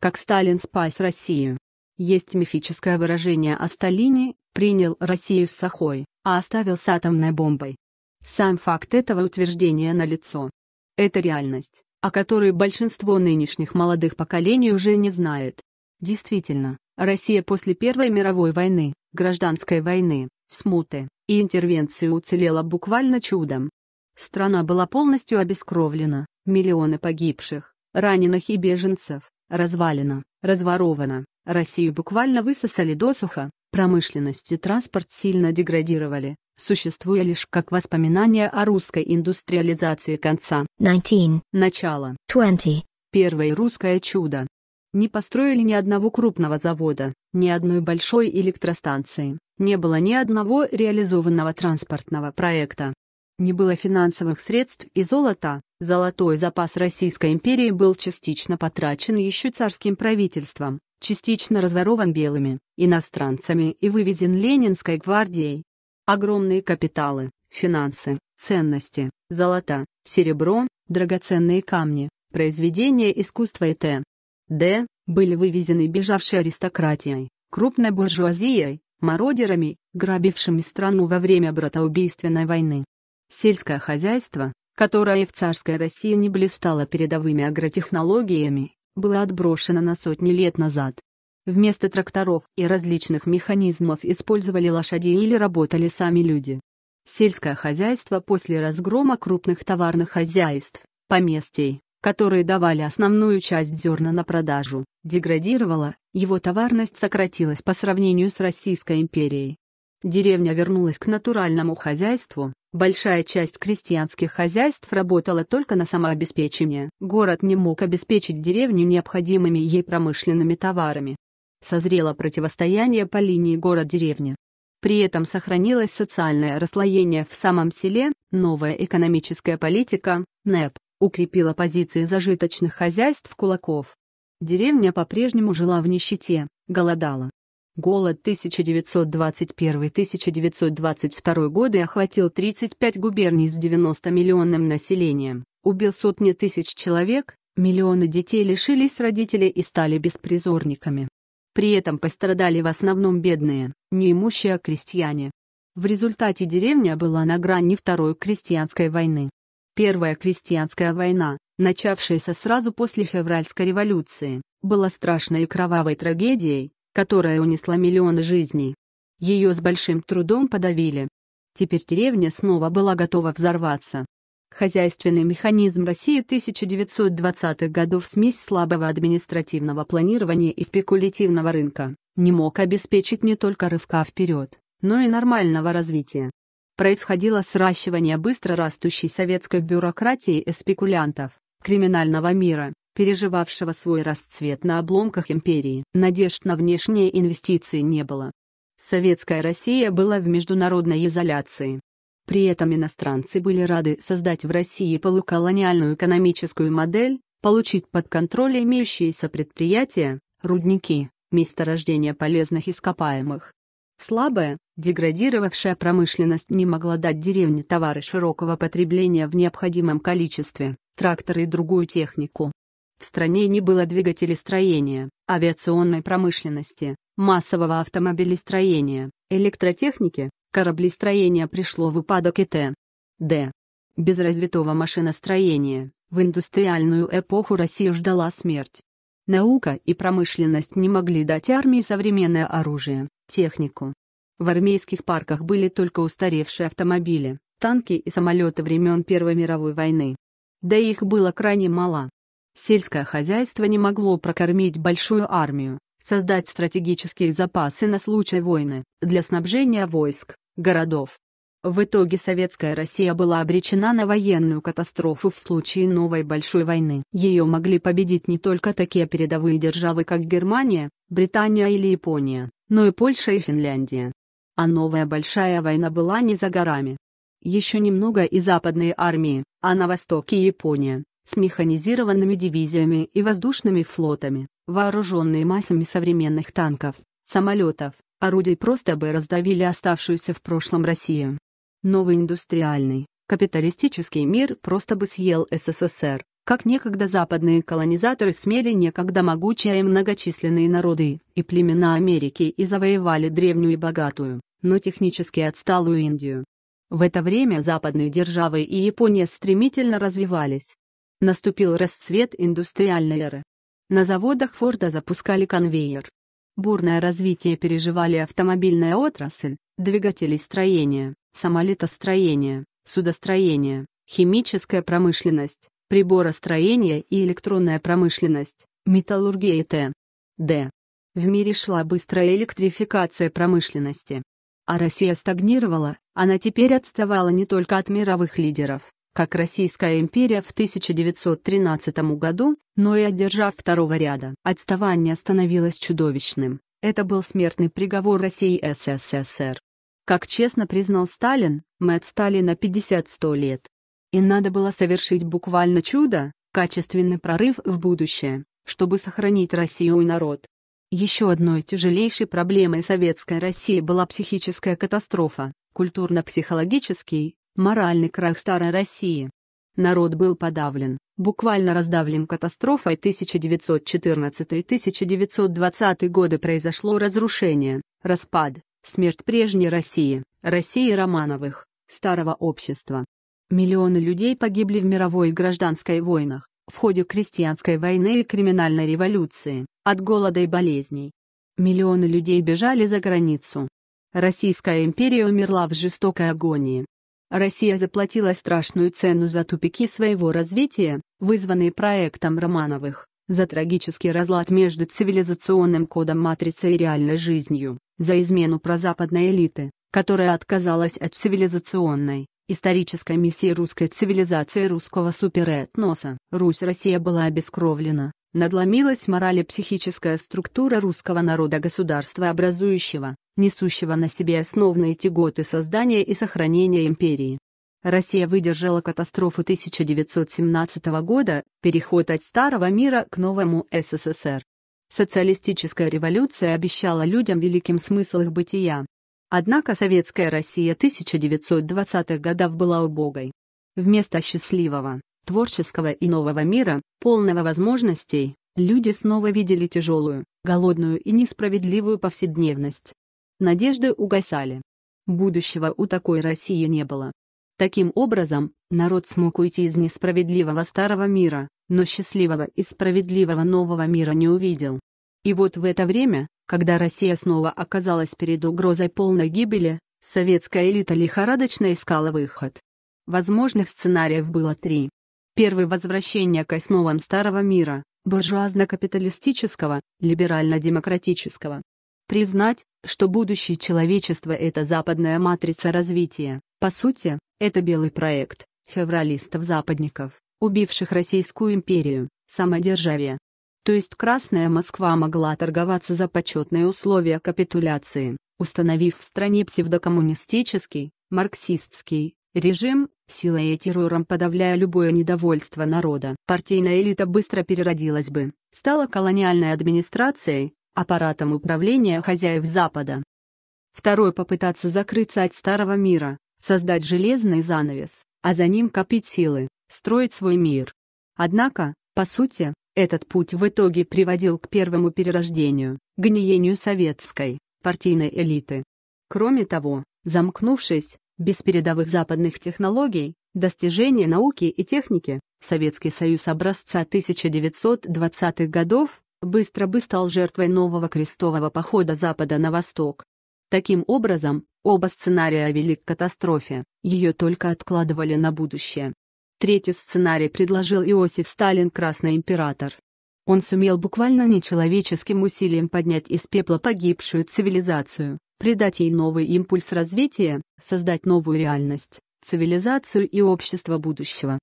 как Сталин спас Россию. Есть мифическое выражение о Сталине, принял Россию с сахой, а оставил с атомной бомбой. Сам факт этого утверждения налицо. Это реальность, о которой большинство нынешних молодых поколений уже не знает. Действительно, Россия после Первой мировой войны, гражданской войны, смуты и интервенции уцелела буквально чудом. Страна была полностью обескровлена, миллионы погибших, раненых и беженцев, развалено, разворовано. Россию буквально высосали досуха, промышленность и транспорт сильно деградировали, существуя лишь как воспоминания о русской индустриализации конца 19. начала 20. Первое русское чудо. Не построили ни одного крупного завода, ни одной большой электростанции, не было ни одного реализованного транспортного проекта. Не было финансовых средств и золота, Золотой запас Российской империи был частично потрачен еще царским правительством, частично разворован белыми, иностранцами и вывезен Ленинской гвардией. Огромные капиталы, финансы, ценности, золото, серебро, драгоценные камни, произведения искусства и т. д. были вывезены бежавшей аристократией, крупной буржуазией, мародерами, грабившими страну во время братоубийственной войны. Сельское хозяйство, которая в царской России не блистала передовыми агротехнологиями, была отброшена на сотни лет назад. Вместо тракторов и различных механизмов использовали лошади или работали сами люди. Сельское хозяйство после разгрома крупных товарных хозяйств, поместий, которые давали основную часть зерна на продажу, деградировало, его товарность сократилась по сравнению с Российской империей. Деревня вернулась к натуральному хозяйству, Большая часть крестьянских хозяйств работала только на самообеспечение. Город не мог обеспечить деревню необходимыми ей промышленными товарами. Созрело противостояние по линии город-деревня. При этом сохранилось социальное расслоение в самом селе, новая экономическая политика, НЭП, укрепила позиции зажиточных хозяйств кулаков. Деревня по-прежнему жила в нищете, голодала. Голод 1921-1922 годы охватил 35 губерний с 90-миллионным населением, убил сотни тысяч человек, миллионы детей лишились родителей и стали беспризорниками. При этом пострадали в основном бедные, неимущие крестьяне. В результате деревня была на грани Второй крестьянской войны. Первая крестьянская война, начавшаяся сразу после февральской революции, была страшной и кровавой трагедией, которая унесла миллионы жизней. Ее с большим трудом подавили. Теперь деревня снова была готова взорваться. Хозяйственный механизм России 1920-х годов смесь слабого административного планирования и спекулятивного рынка не мог обеспечить не только рывка вперед, но и нормального развития. Происходило сращивание быстро растущей советской бюрократии и спекулянтов, криминального мира, переживавшего свой расцвет на обломках империи. Надежд на внешние инвестиции не было. Советская Россия была в международной изоляции. При этом иностранцы были рады создать в России полуколониальную экономическую модель, получить под контроль имеющиеся предприятия, рудники, месторождения полезных ископаемых. Слабая, деградировавшая промышленность не могла дать деревне товары широкого потребления в необходимом количестве, тракторы и другую технику. В стране не было двигателестроения, авиационной промышленности, массового автомобилестроения, электротехники, кораблестроения пришло в упадок и т.д. Без развитого машиностроения, в индустриальную эпоху Россия ждала смерть. Наука и промышленность не могли дать армии современное оружие, технику. В армейских парках были только устаревшие автомобили, танки и самолеты времен Первой мировой войны. Да их было крайне мало. Сельское хозяйство не могло прокормить большую армию, создать стратегические запасы на случай войны, для снабжения войск, городов. В итоге советская Россия была обречена на военную катастрофу в случае новой большой войны. Ее могли победить не только такие передовые державы, как Германия, Британия или Япония, но и Польша и Финляндия. А новая большая война была не за горами. Еще немного и западные армии, а на востоке Япония, с механизированными дивизиями и воздушными флотами, вооруженные массами современных танков, самолетов, орудий просто бы раздавили оставшуюся в прошлом Россию. Новый индустриальный, капиталистический мир просто бы съел СССР, как некогда западные колонизаторы смели некогда могучие и многочисленные народы и племена Америки и завоевали древнюю и богатую, но технически отсталую Индию. В это время западные державы и Япония стремительно развивались, Наступил расцвет индустриальной эры. На заводах Форда запускали конвейер. Бурное развитие переживали автомобильная отрасль, двигателестроение, самолетостроение, судостроение, химическая промышленность, приборостроение и электронная промышленность, металлургия и т.д. В мире шла быстрая электрификация промышленности. А Россия стагнировала, она теперь отставала не только от мировых лидеров, как Российская империя в 1913 году, но и одержав второго ряда. Отставание становилось чудовищным. Это был смертный приговор России и СССР. Как честно признал Сталин, мы отстали на 50-100 лет. И надо было совершить буквально чудо, качественный прорыв в будущее, чтобы сохранить Россию и народ. Еще одной тяжелейшей проблемой советской России была психическая катастрофа, культурно-психологический, моральный крах старой России. Народ был подавлен, буквально раздавлен катастрофой 1914-1920 годы произошло разрушение, распад, смерть прежней России, России Романовых, старого общества. Миллионы людей погибли в мировой и гражданской войнах, в ходе крестьянской войны и криминальной революции, от голода и болезней. Миллионы людей бежали за границу. Российская империя умерла в жестокой агонии, Россия заплатила страшную цену за тупики своего развития, вызванные проектом Романовых, за трагический разлад между цивилизационным кодом матрицы и реальной жизнью, за измену прозападной элиты, которая отказалась от цивилизационной, исторической миссии русской цивилизации русского суперэтноса. Русь-Россия была обескровлена, надломилась морально-психическая структура русского народа-государства образующего, несущего на себе основные тяготы создания и сохранения империи. Россия выдержала катастрофу 1917 года, переход от Старого мира к новому СССР. Социалистическая революция обещала людям великим смысл их бытия. Однако советская Россия 1920-х годов была убогой. Вместо счастливого, творческого и нового мира, полного возможностей, люди снова видели тяжелую, голодную и несправедливую повседневность. Надежды угасали. Будущего у такой России не было. Таким образом, народ смог уйти из несправедливого старого мира, но счастливого и справедливого нового мира не увидел. И вот в это время, когда Россия снова оказалась перед угрозой полной гибели, советская элита лихорадочно искала выход. Возможных сценариев было три. Первое возвращение к основам старого мира, буржуазно-капиталистического, либерально-демократического. Признать, что будущее человечества – это западная матрица развития. По сути, это белый проект февралистов-западников, убивших Российскую империю, самодержавие. То есть Красная Москва могла торговаться за почетные условия капитуляции, установив в стране псевдокоммунистический, марксистский режим, силой и террором подавляя любое недовольство народа. Партийная элита быстро переродилась бы, стала колониальной администрацией, аппаратом управления хозяев Запада. Второй попытаться закрыться от старого мира, создать железный занавес, а за ним копить силы, строить свой мир. Однако, по сути, этот путь в итоге приводил к первому перерождению, гниению советской, партийной элиты. Кроме того, замкнувшись, без передовых западных технологий, достижений науки и техники Советский Союз образца 1920-х годов быстро бы стал жертвой нового крестового похода Запада на Восток. Таким образом, оба сценария вели к катастрофе, ее только откладывали на будущее. Третий сценарий предложил Иосиф Сталин Красный Император. Он сумел буквально нечеловеческим усилием поднять из пепла погибшую цивилизацию, придать ей новый импульс развития, создать новую реальность, цивилизацию и общество будущего.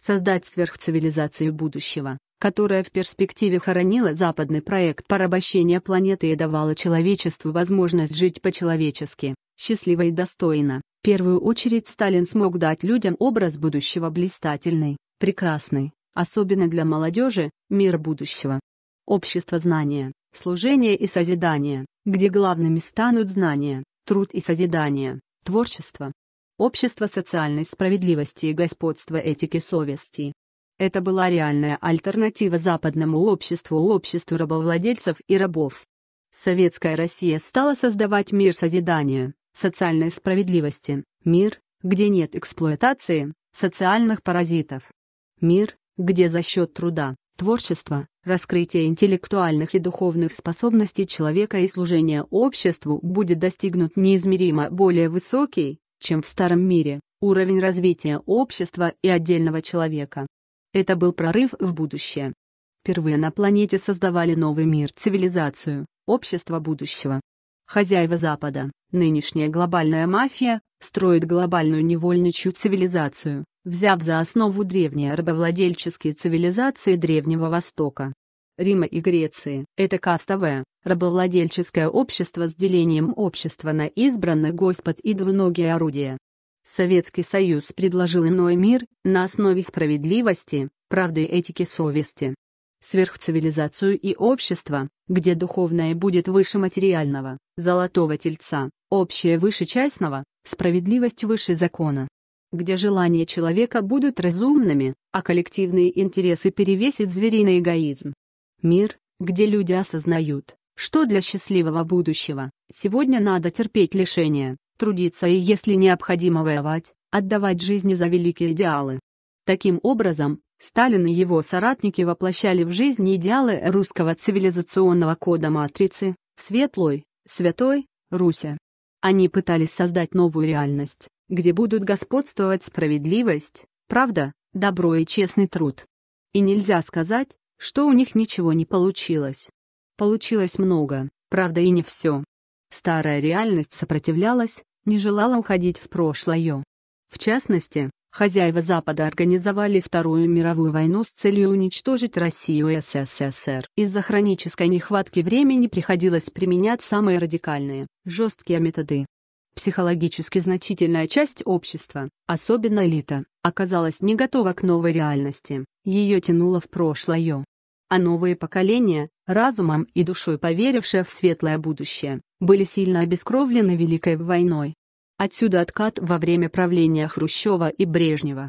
Создать сверхцивилизацию будущего, которая в перспективе хоронила западный проект порабощения планеты и давала человечеству возможность жить по-человечески, счастливо и достойно. В первую очередь Сталин смог дать людям образ будущего блистательный, прекрасный, особенно для молодежи, мир будущего. Общество знания, служения и созидания где главными станут знания, труд и созидание, творчество, общество социальной справедливости и господство этики совести. Это была реальная альтернатива западному обществу обществу рабовладельцев и рабов. Советская Россия стала создавать мир созидания, социальной справедливости, мир, где нет эксплуатации, социальных паразитов. Мир, где за счет труда, творчество, раскрытие интеллектуальных и духовных способностей человека и служение обществу будет достигнут неизмеримо более высокий, чем в старом мире, уровень развития общества и отдельного человека. Это был прорыв в будущее. Впервые на планете создавали новый мир, цивилизацию, общество будущего. Хозяева Запада, нынешняя глобальная мафия, строит глобальную невольничью цивилизацию, взяв за основу древние рабовладельческие цивилизации Древнего Востока. Рима и Греции. Это кастовое, рабовладельческое общество с делением общества на избранный Господ и двуногие орудия. Советский Союз предложил иной мир, на основе справедливости, правды и этики совести. Сверхцивилизацию и общество, где духовное будет выше материального, золотого тельца, общее выше частного, справедливость выше закона где желания человека будут разумными, а коллективные интересы перевесят звериный эгоизм. Мир, где люди осознают, что для счастливого будущего сегодня надо терпеть лишения, трудиться и, если необходимо, воевать, отдавать жизни за великие идеалы. Таким образом, Сталин и его соратники воплощали в жизнь идеалы русского цивилизационного кода матрицы, светлой, святой, Руси. Они пытались создать новую реальность, где будут господствовать справедливость, правда, добро и честный труд. И нельзя сказать, что у них ничего не получилось. Получилось много, правда и не все. Старая реальность сопротивлялась, не желала уходить в прошлое. В частности, хозяева Запада организовали Вторую мировую войну с целью уничтожить Россию и СССР. Из-за хронической нехватки времени приходилось применять самые радикальные, жесткие методы. Психологически значительная часть общества, особенно элита, оказалась не готова к новой реальности, ее тянуло в прошлое. А новые поколения, разумом и душой поверившие в светлое будущее, были сильно обескровлены Великой войной. Отсюда откат во время правления Хрущева и Брежнева.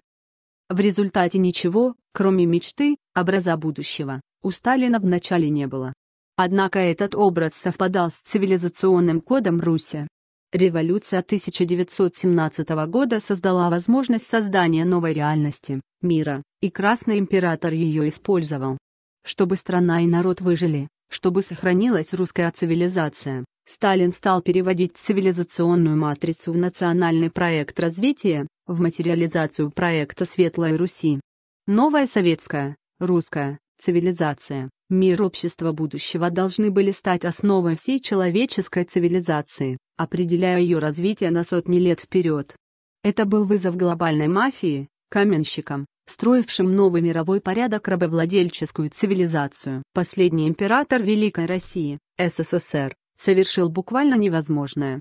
В результате ничего, кроме мечты, образа будущего, у Сталина вначале не было. Однако этот образ совпадал с цивилизационным кодом Руси, Революция 1917 года создала возможность создания новой реальности, мира, и Красный Император ее использовал. Чтобы страна и народ выжили, чтобы сохранилась русская цивилизация, Сталин стал переводить цивилизационную матрицу в национальный проект развития, в материализацию проекта Светлой Руси. Новая советская, русская, цивилизация, Мир общества будущего должны были стать основой всей человеческой цивилизации, определяя ее развитие на сотни лет вперед. Это был вызов глобальной мафии, каменщикам, строившим новый мировой порядок рабовладельческую цивилизацию. Последний император Великой России, СССР, совершил буквально невозможное.